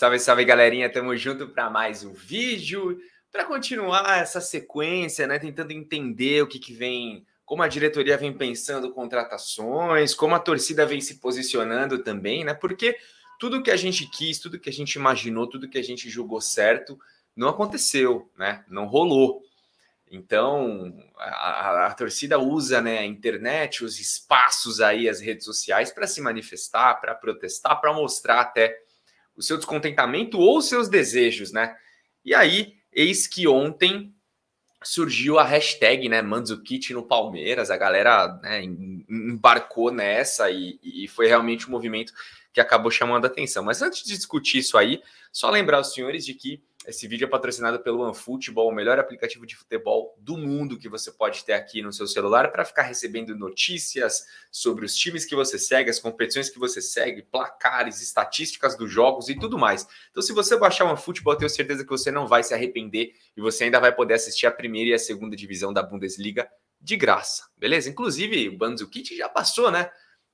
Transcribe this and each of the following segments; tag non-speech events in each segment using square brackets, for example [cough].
Salve, salve, galerinha. Tamo junto para mais um vídeo. Para continuar essa sequência, né? Tentando entender o que, que vem, como a diretoria vem pensando contratações, como a torcida vem se posicionando também, né? Porque tudo que a gente quis, tudo que a gente imaginou, tudo que a gente julgou certo, não aconteceu, né? Não rolou. Então, a, a, a, torcida usa né, a internet, os espaços aí, as redes sociais, para se manifestar, para protestar, para mostrar até o seu descontentamento ou os seus desejos, né? E aí, eis que ontem surgiu a hashtag, né, kit no Palmeiras, a galera né, embarcou nessa e, e foi realmente um movimento que acabou chamando a atenção. Mas antes de discutir isso aí, só lembrar os senhores de que esse vídeo é patrocinado pelo OneFootball, o melhor aplicativo de futebol do mundo que você pode ter aqui no seu celular para ficar recebendo notícias sobre os times que você segue, as competições que você segue, placares, estatísticas dos jogos e tudo mais. Então, se você baixar o OneFootball, tenho certeza que você não vai se arrepender e você ainda vai poder assistir a primeira e a segunda divisão da Bundesliga de graça, beleza? Inclusive, o kit já passou, né?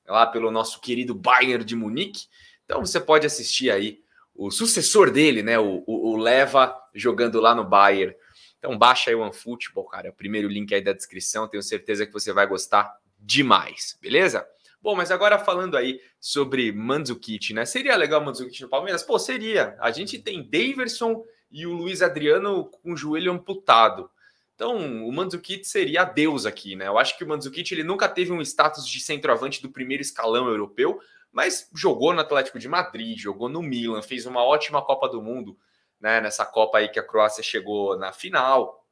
É lá pelo nosso querido Bayern de Munique. Então você pode assistir aí o sucessor dele, né? O, o, o Leva jogando lá no Bayern. Então baixa aí o OneFootball, cara. O primeiro link aí da descrição. Tenho certeza que você vai gostar demais, beleza? Bom, mas agora falando aí sobre Mandzukic, né? Seria legal o Mandzukic no Palmeiras? Pô, seria. A gente tem Daverson e o Luiz Adriano com o joelho amputado. Então, o Mandzukic seria Deus aqui, né? Eu acho que o Mandzukic ele nunca teve um status de centroavante do primeiro escalão europeu, mas jogou no Atlético de Madrid, jogou no Milan, fez uma ótima Copa do Mundo, né? Nessa Copa aí que a Croácia chegou na final.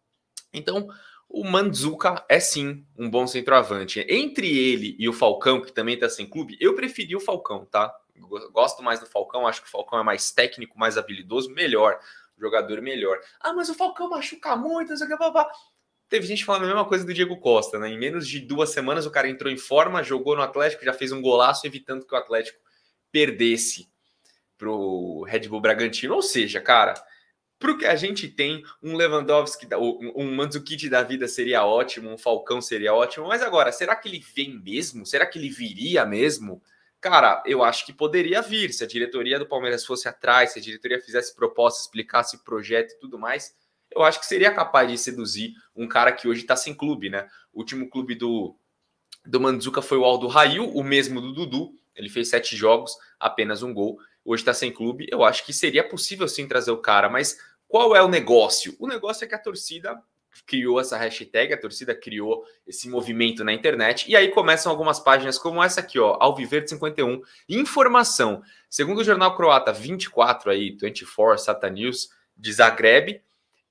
Então, o Mandzuka é sim um bom centroavante. Entre ele e o Falcão, que também tá sem clube, eu preferi o Falcão, tá? Gosto mais do Falcão, acho que o Falcão é mais técnico, mais habilidoso, melhor jogador melhor. Ah, mas o Falcão machuca muito, não sei o que, blá, blá. Teve gente falando a mesma coisa do Diego Costa, né? Em menos de duas semanas o cara entrou em forma, jogou no Atlético, já fez um golaço, evitando que o Atlético perdesse pro Red Bull Bragantino. Ou seja, cara, pro que a gente tem, um Lewandowski, um Mandzukic da vida seria ótimo, um Falcão seria ótimo, mas agora, será que ele vem mesmo? Será que ele viria mesmo? cara, eu acho que poderia vir. Se a diretoria do Palmeiras fosse atrás, se a diretoria fizesse proposta, explicasse projeto e tudo mais, eu acho que seria capaz de seduzir um cara que hoje está sem clube, né? O último clube do, do Mandzuka foi o Aldo Rail, o mesmo do Dudu. Ele fez sete jogos, apenas um gol. Hoje está sem clube. Eu acho que seria possível sim trazer o cara, mas qual é o negócio? O negócio é que a torcida criou essa hashtag, a torcida criou esse movimento na internet. E aí começam algumas páginas como essa aqui, ó, Alviverde 51, informação. Segundo o jornal croata 24 aí, 24 Sata News de Zagreb,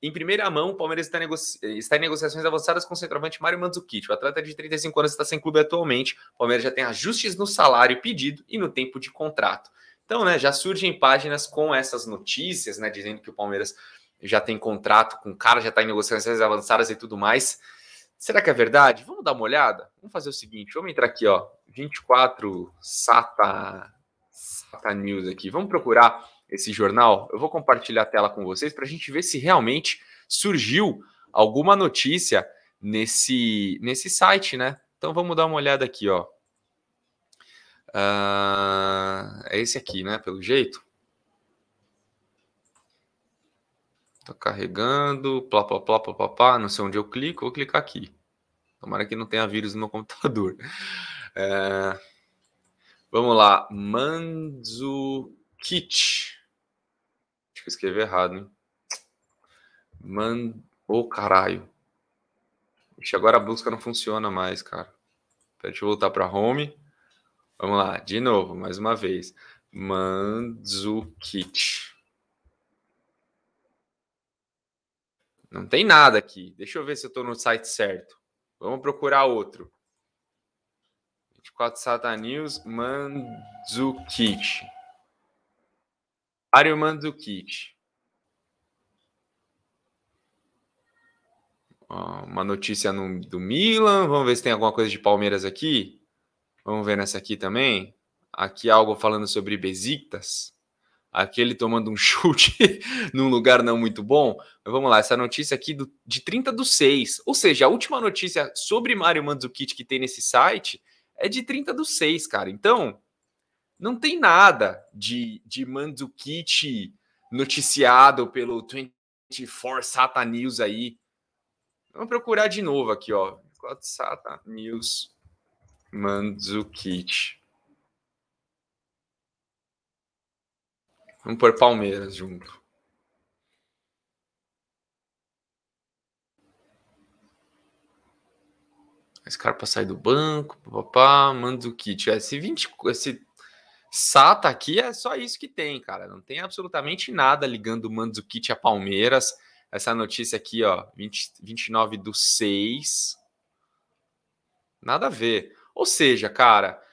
em primeira mão, o Palmeiras está, negoci... está, em negociações avançadas com o centroavante Mário Mandzukic. O atleta de 35 anos está sem clube atualmente. O Palmeiras já tem ajustes no salário pedido e no tempo de contrato. Então, né, já surgem páginas com essas notícias, né, dizendo que o Palmeiras já tem contrato com o cara, já está em negociações avançadas e tudo mais. Será que é verdade? Vamos dar uma olhada? Vamos fazer o seguinte, vamos entrar aqui, ó, 24 Sata, Sata News aqui. Vamos procurar esse jornal? Eu vou compartilhar a tela com vocês para a gente ver se realmente surgiu alguma notícia nesse, nesse site, né? Então vamos dar uma olhada aqui, ó. Uh, é esse aqui, né? Pelo jeito. Tá carregando, plá, plá, plá, plá, plá, plá, não sei onde eu clico, vou clicar aqui. Tomara que não tenha vírus no meu computador. [laughs] É... Vamos lá, Manzukit. Acho que eu escrevi errado, hein? Man... Ô, oh, caralho. Ixi, agora a busca não funciona mais, cara. Deixa eu voltar para home. Vamos lá, de novo, mais uma vez. Manzukit. Não tem nada aqui. Deixa eu ver se eu estou no site certo. Vamos procurar outro. 24 Sata News, Mandzukic. Mario Mandzukic. Uma notícia no, do Milan. Vamos ver se tem alguma coisa de Palmeiras aqui. Vamos ver nessa aqui também. Aqui algo falando sobre Besiktas aquele tomando um [laughs] chute num lugar não muito bom. Mas vamos lá, essa notícia aqui do, de 30 do 6. Ou seja, a última notícia sobre Mario Mandzukic que tem nesse site é de 30 do 6, cara. Então, não tem nada de, de Mandzukic noticiado pelo 24 Sata News aí. Vamos procurar de novo aqui, ó. Sata News Mandzukic. Vamos pôr Palmeiras junto. A Scarpa sai do banco, papá, manda o kit. É, esse, 20, esse Sata aqui é só isso que tem, cara. Não tem absolutamente nada ligando o kit a Palmeiras. Essa notícia aqui, ó, 20, 29 do 6. Nada a ver. Ou seja, cara,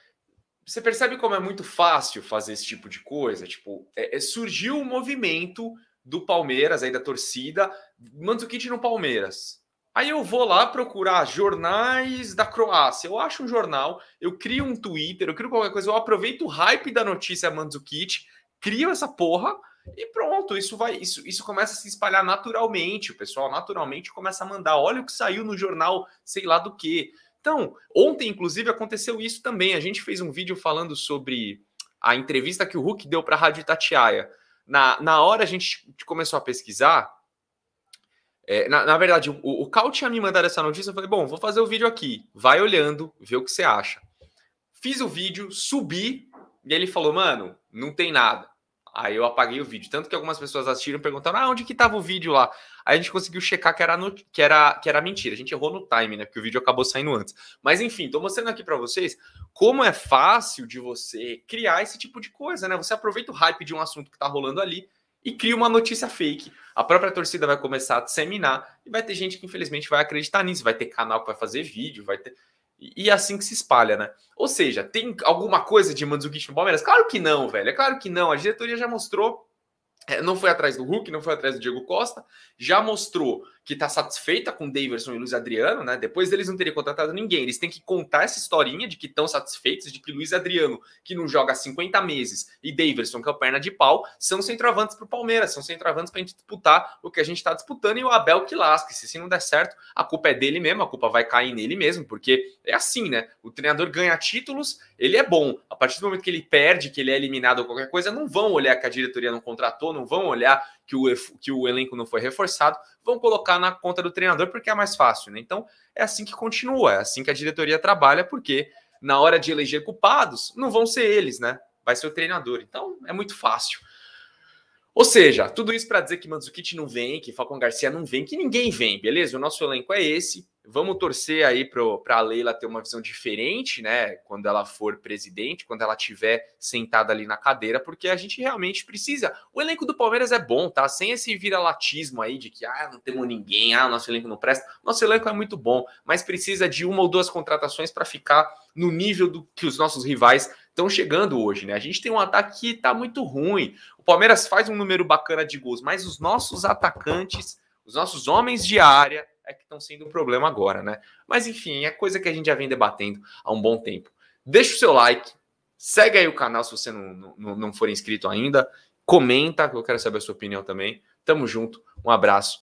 você percebe como é muito fácil fazer esse tipo de coisa? Tipo, é, é, surgiu o um movimento do Palmeiras, aí da torcida, Mandzukic no Palmeiras. Aí eu vou lá procurar jornais da Croácia. Eu acho um jornal, eu crio um Twitter, eu crio qualquer coisa, eu aproveito o hype da notícia Mandzukic, crio essa porra e pronto. Isso vai, isso, isso começa a se espalhar naturalmente. O pessoal naturalmente começa a mandar, olha o que saiu no jornal, sei lá do que. Então, ontem, inclusive, aconteceu isso também. A gente fez um vídeo falando sobre a entrevista que o Hulk deu para a Rádio Itatiaia. Na, na hora a gente começou a pesquisar. É, na, na, verdade, o, o Cal tinha me mandado essa notícia. Eu falei, bom, vou fazer o vídeo aqui. Vai olhando, vê o que você acha. Fiz o vídeo, subi, e ele falou, mano, não tem nada. Aí eu apaguei o vídeo. Tanto que algumas pessoas assistiram perguntando: ah, onde que tava o vídeo lá? Aí a gente conseguiu checar que era, no, que era, que era mentira. A gente errou no time, né? Porque o vídeo acabou saindo antes. Mas enfim, tô mostrando aqui para vocês como é fácil de você criar esse tipo de coisa, né? Você aproveita o hype de um assunto que tá rolando ali e cria uma notícia fake. A própria torcida vai começar a disseminar e vai ter gente que infelizmente vai acreditar nisso. Vai ter canal que vai fazer vídeo, vai ter e é assim que se espalha, né? Ou seja, tem alguma coisa de Mandzukic no Palmeiras? Claro que não, velho. É claro que não. A diretoria já mostrou, é, não foi atrás do Hulk, não foi atrás do Diego Costa, já mostrou que está satisfeita com Daverson e Luiz Adriano, né? Depois deles não teriam contratado ninguém. Eles têm que contar essa historinha de que estão satisfeitos, de que Luiz Adriano, que não joga há 50 meses, e Daverson, que é o perna de pau, são centroavantes para o Palmeiras, são centroavantes para a gente disputar o que a gente está disputando e o Abel que lasque. Se, se não der certo, a culpa é dele mesmo, a culpa vai cair nele mesmo, porque é assim, né? O treinador ganha títulos, ele é bom. A partir do momento que ele perde, que ele é eliminado ou qualquer coisa, não vão olhar que a diretoria não contratou, não vão olhar que o, que o elenco não foi reforçado, vão colocar colocar na conta do treinador porque é mais fácil, né? Então é assim que continua, é assim que a diretoria trabalha, porque na hora de eleger culpados, não vão ser eles, né? Vai ser o treinador. Então é muito fácil. Ou seja, tudo isso para dizer que Mandzukic não vem, que Falcon Garcia não vem, que ninguém vem, beleza? O nosso elenco é esse. Vamos torcer aí para a Leila ter uma visão diferente, né? Quando ela for presidente, quando ela tiver sentada ali na cadeira, porque a gente realmente precisa. O elenco do Palmeiras é bom, tá? Sem esse vira-latismo aí de que ah, não temos ninguém, ah, nosso elenco não presta. Nosso elenco é muito bom, mas precisa de uma ou duas contratações para ficar no nível do que os nossos rivais estão chegando hoje, né? A gente tem um ataque que tá muito ruim. O Palmeiras faz um número bacana de gols, mas os nossos atacantes, os nossos homens de área é que estão sendo um problema agora, né? Mas enfim, é coisa que a gente já vem debatendo há um bom tempo. Deixa o seu like, segue aí o canal se você não, não, não for inscrito ainda, comenta, que eu quero saber a sua opinião também. Tamo junto, um abraço